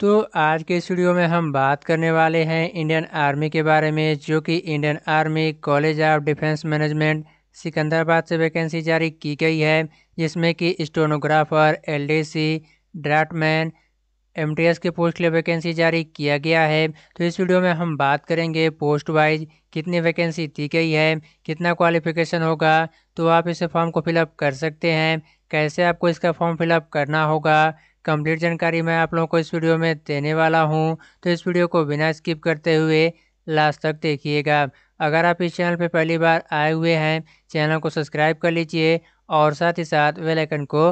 तो आज के स्टूडियो में हम बात करने वाले हैं इंडियन आर्मी के बारे में जो कि Indian Army College of Defence Management Secunderabad से वैकेंसी जारी की गई है जिसमें कि स्टोनोग्राफर एलडीसी ड्राफ्टमैन एमटीएस के पोस्ट के लिए वैकेंसी जारी किया गया है तो इस वीडियो में हम बात करेंगे पोस्ट वाइज कितनी वैकेंसी दी गई है कितना क्वालिफिकेशन होगा तो आप इस फॉर्म को फिलअप कर सकते हैं कैसे आपको इसका फॉर्म फिलअप करना होगा कंप्लीट जानकारी मैं आप लोगों को इस वीडियो में देने वाला हूँ तो इस वीडियो को बिना स्किप करते हुए लास्ट तक देखिएगा अगर आप इस चैनल पर पहली बार आए हुए हैं चैनल को सब्सक्राइब कर लीजिए और साथ ही साथ वेल आइकन को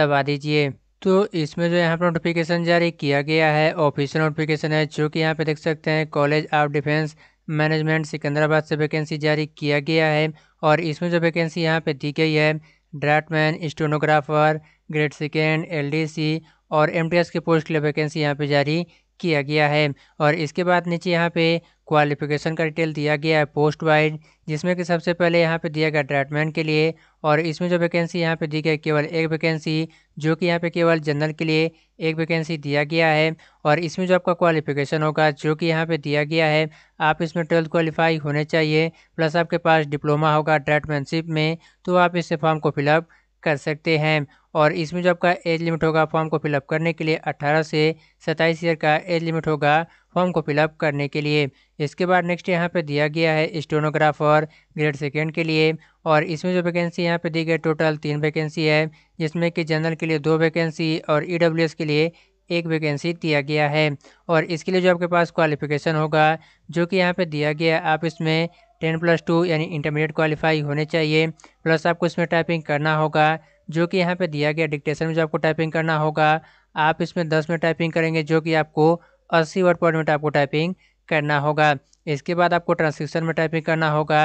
दबा दीजिए तो इसमें जो यहाँ पर नोटिफिकेशन जारी किया गया है ऑफिशियल नोटिफिकेशन है जो कि यहाँ पे देख सकते हैं College of Defence Management Secunderabad से वैकेंसी जारी किया गया है और इसमें जो वैकेंसी यहाँ पे दी गई है draftsman stenographer grade second LDC और एमटीएस के पोस्ट के लिए वैकेंसी यहाँ पे जारी किया गया है और इसके बाद नीचे यहाँ पे क्वालिफिकेशन का डिटेल दिया गया है पोस्ट वाइज जिसमें कि सबसे पहले यहाँ पे दिया गया ट्रैटमेंट के लिए और इसमें जो वैकेंसी यहाँ पे दी गई केवल एक वैकेंसी जो कि यहाँ पे केवल जनरल के लिए एक वैकेंसी दिया गया है और इसमें जो आपका क्वालिफिकेशन होगा जो कि यहाँ पे दिया गया है आप इसमें ट्वेल्थ क्वालिफाई होने चाहिए प्लस आपके पास डिप्लोमा होगा ट्रैटमैनशिप में तो आप इस फॉर्म को फिलअप कर सकते हैं और इसमें जो आपका एज लिमिट होगा फॉर्म को फिलअप करने के लिए अट्ठारह से सत्ताईस ईयर का एज लिमिट होगा फॉर्म को फिलअप करने के लिए इसके बाद नेक्स्ट यहाँ पे दिया गया है स्टोनोग्राफर ग्रेड सेकेंड के लिए और इसमें जो वैकेंसी यहाँ पे दी गई टोटल तीन वैकेंसी है जिसमें कि जनरल के लिए दो वैकेंसी और ई के लिए एक वैकेंसी दिया गया है और इसके लिए जो आपके पास क्वालिफिकेशन होगा जो कि यहाँ पे दिया गया आप इसमें टेन प्लस टू यानी इंटरमीडिएट क्वालिफाई होने चाहिए प्लस आपको इसमें टाइपिंग करना होगा जो कि यहाँ पे दिया गया डिक्टेशन में जो आपको टाइपिंग करना होगा आप इसमें दस में टाइपिंग करेंगे जो कि आपको अस्सी वर्ड पर मिनट आपको टाइपिंग करना होगा इसके बाद आपको ट्रांसक्रिप्शन में टाइपिंग करना होगा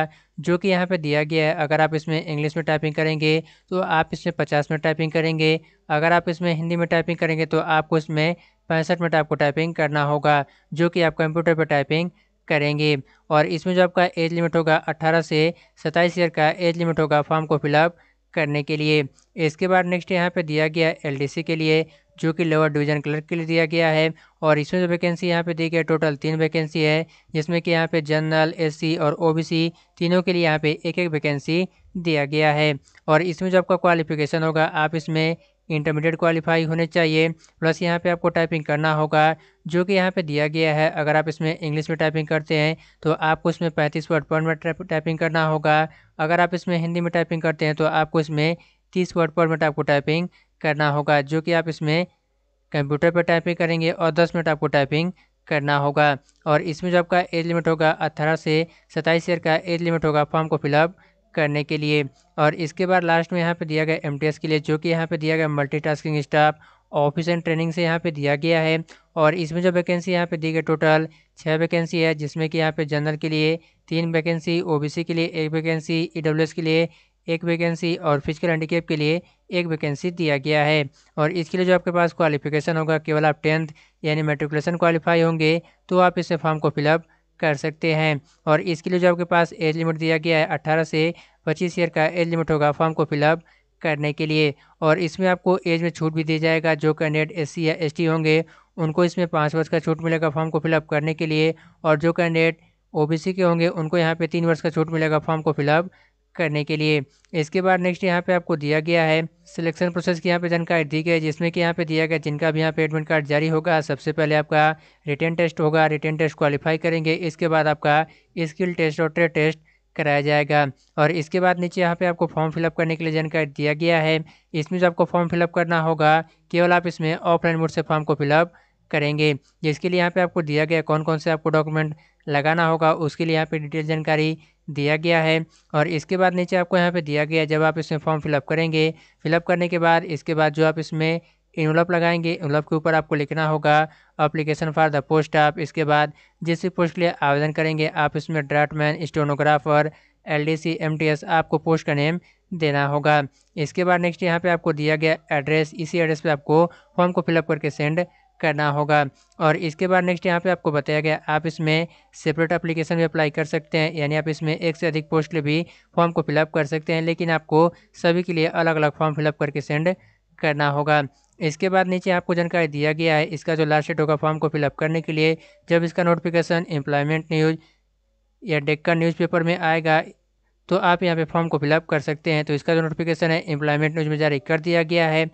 जो कि यहाँ पे दिया गया है अगर आप इसमें इंग्लिश में टाइपिंग करेंगे तो आप इसमें पचास में टाइपिंग करेंगे अगर आप इसमें हिंदी में टाइपिंग करेंगे तो आपको इसमें पैंसठ मिनट आपको टाइपिंग करना होगा जो कि आप कंप्यूटर पर टाइपिंग करेंगे और इसमें जो आपका एज लिमिट होगा 18 से 27 ईयर का एज लिमिट होगा फॉर्म को फिलअप करने के लिए इसके बाद नेक्स्ट यहाँ पे दिया गया एलडीसी के लिए जो कि लोअर डिवीजन क्लर्क के लिए दिया गया है और इसमें जो वैकेंसी यहाँ पे दी गई टोटल तीन वैकेंसी है जिसमें कि यहाँ पे जनरल एससी और ओबीसी तीनों के लिए यहाँ पे एक एक वैकेंसी दिया गया है और इसमें जो आपका क्वालिफिकेशन होगा आप इसमें इंटरमीडिएट क्वालिफाई होने चाहिए प्लस यहाँ पे आपको टाइपिंग करना होगा जो कि यहाँ पे दिया गया है अगर आप इसमें इंग्लिश में टाइपिंग करते हैं तो आपको इसमें पैंतीस वर्ड पर मिनट टाइपिंग करना होगा अगर आप इसमें हिंदी में टाइपिंग करते हैं तो आपको इसमें तीस वर्ड पर मिनट आपको टाइपिंग करना होगा जो कि आप इसमें कंप्यूटर पर टाइपिंग करेंगे और दस मिनट आपको टाइपिंग करना होगा और इसमें जो आपका एज लिमिट होगा अट्ठारह से सत्ताईस ईयर का एज लिमिट होगा फॉर्म को फिलअप करने के लिए और इसके बाद लास्ट में यहाँ पे दिया गया एम के लिए जो कि यहाँ पे दिया गया multitasking staff office and training से यहाँ पे दिया गया है और इसमें जो वैकेंसी यहाँ पे दी गई टोटल छः वैकेंसी है जिसमें कि यहाँ पे जनरल के लिए तीन वैकेंसी ओ के लिए एक वैकेंसी ई e के लिए एक वैकेंसी और फिजिकल हैंडीकेप के लिए एक वैकेंसी दिया गया है और इसके लिए जो आपके पास क्वालिफिकेशन होगा केवल आप टेंथ यानी मेट्रिकुलेशन क्वालिफाई होंगे तो आप इसे फॉर्म को फिलअप कर सकते हैं और इसके लिए जो आपके पास एज लिमिट दिया गया है अट्ठारह से पच्चीस ईयर का एज लिमिट होगा फॉर्म को फिलअप करने के लिए और इसमें आपको एज में छूट भी दिया जाएगा जो कैंडिडेट एस या एस होंगे उनको इसमें पाँच वर्ष का छूट मिलेगा फॉर्म को फिलअप करने के लिए और जो कैंडिडेट ओबीसी के होंगे उनको यहाँ पे तीन वर्ष का छूट मिलेगा फॉर्म को फिलअप करने के लिए इसके बाद नेक्स्ट यहाँ पे आपको दिया गया है सिलेक्शन प्रोसेस की यहाँ पे जानकारी दी गई है जिसमें कि यहाँ पे दिया गया जिनका भी यहाँ पे एडमिट कार्ड जारी होगा सबसे पहले आपका रिटर्न टेस्ट होगा रिटर्न टेस्ट क्वालिफाई करेंगे इसके बाद आपका स्किल टेस्ट और ट्रेड टेस्ट कराया जाएगा और इसके बाद नीचे यहाँ पे आपको फॉर्म फिलअप करने के लिए जानकारी दिया गया है इसमें जो आपको फॉर्म फिलअप करना होगा केवल आप इसमें ऑफलाइन मोड से फॉर्म को फिलअप करेंगे जिसके लिए यहाँ पे आपको दिया गया कौन कौन से आपको डॉक्यूमेंट लगाना होगा उसके लिए यहाँ पे डिटेल जानकारी दिया गया है और इसके बाद नीचे आपको यहाँ पे दिया गया जब आप इसमें फॉर्म फिलअप करेंगे फिलअप करने के बाद इसके बाद जो आप इसमें इनवलप लगाएंगे इनवलप के ऊपर आपको लिखना होगा अप्लीकेशन फॉर द पोस्ट आप इसके बाद जिस भी पोस्ट के लिए आवेदन करेंगे आप इसमें draftsman stenographer L D C M T S आपको पोस्ट का नेम देना होगा इसके बाद नेक्स्ट यहाँ पे आपको दिया गया एड्रेस इसी एड्रेस पे आपको फॉर्म को फिलअप करके सेंड करना होगा और इसके बाद नेक्स्ट यहाँ पे आपको बताया गया आप इसमें सेपरेट एप्लीकेशन भी अप्लाई कर सकते हैं यानी आप इसमें एक से अधिक पोस्ट के भी फॉर्म को फिलअप कर सकते हैं लेकिन आपको सभी के लिए अलग अलग फॉर्म फिलअप करके सेंड करना होगा इसके बाद नीचे आपको जानकारी दिया गया है इसका जो लास्ट डेट होगा फॉर्म को फिलअप करने के लिए जब इसका नोटिफिकेशन एम्प्लॉयमेंट न्यूज या डेक्का न्यूज़पेपर में आएगा तो आप यहाँ पे फॉर्म को फिलअप कर सकते हैं तो इसका जो नोटिफिकेशन है एम्प्लॉयमेंट न्यूज़ में जारी कर दिया गया है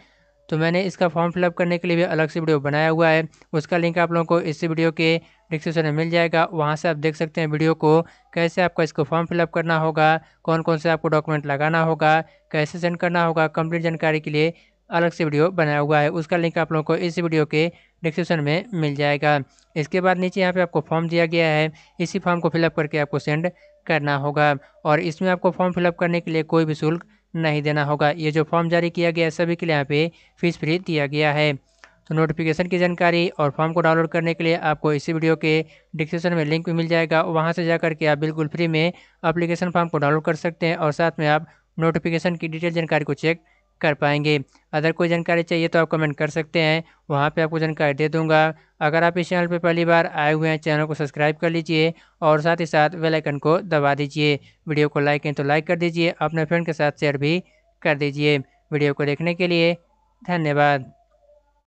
तो मैंने इसका फॉर्म फिलअप करने के लिए भी अलग से वीडियो बनाया हुआ है उसका लिंक आप लोगों को इसी वीडियो के डिस्क्रिप्शन में मिल जाएगा वहाँ से आप देख सकते हैं वीडियो को कैसे आपका इसको फॉर्म फिलअप करना होगा कौन कौन से आपको डॉक्यूमेंट लगाना होगा कैसे सेंड करना होगा कम्प्लीट जानकारी के लिए अलग से वीडियो बनाया हुआ है उसका लिंक आप लोगों को इस वीडियो के डिस्क्रिप्शन में मिल जाएगा इसके बाद नीचे यहाँ पे आपको फॉर्म दिया गया है इसी फॉर्म को फिलअप करके आपको सेंड करना होगा और इसमें आपको फॉर्म फिलअप करने के लिए कोई भी शुल्क नहीं देना होगा ये जो फॉर्म जारी किया गया है सभी के लिए यहाँ पे फीस फ्री दिया गया है तो नोटिफिकेशन की जानकारी और फॉर्म को डाउनलोड करने के लिए आपको इसी वीडियो के डिस्क्रिप्शन में लिंक भी मिल जाएगा वहाँ से जा करके आप बिल्कुल फ्री में अप्लीकेशन फॉर्म को डाउनलोड कर सकते हैं और साथ में आप नोटिफिकेशन की डिटेल जानकारी को चेक कर पाएंगे अगर कोई जानकारी चाहिए तो आप कमेंट कर सकते हैं वहाँ पे आपको जानकारी दे दूंगा अगर आप इस चैनल पे पहली बार आए हुए हैं चैनल को सब्सक्राइब कर लीजिए और साथ ही साथ बेल आइकन को दबा दीजिए वीडियो को लाइक करें तो लाइक कर दीजिए अपने फ्रेंड के साथ शेयर भी कर दीजिए वीडियो को देखने के लिए धन्यवाद